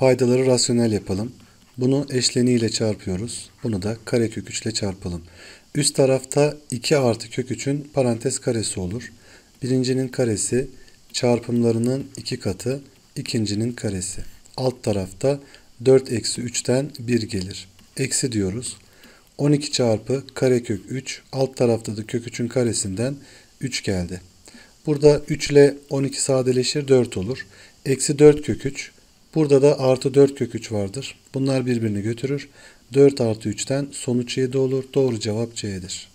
Paydaları rasyonel yapalım. Bunu eşleni çarpıyoruz. Bunu da kare kök 3 ile çarpalım. Üst tarafta 2 artı kök 3'ün parantez karesi olur. Birincinin karesi çarpımlarının 2 katı ikincinin karesi. Alt tarafta 4 eksi 3'ten 1 gelir. Eksi diyoruz. 12 çarpı karekök 3 alt tarafta da kök 3'ün karesinden 3 geldi. Burada 3 ile 12 sadeleşir 4 olur. Eksi 4 kök 3 Burada da artı 4 kök 3 vardır. Bunlar birbirini götürür. 4 artı 3'ten sonuç 7 olur. Doğru cevap C'dir.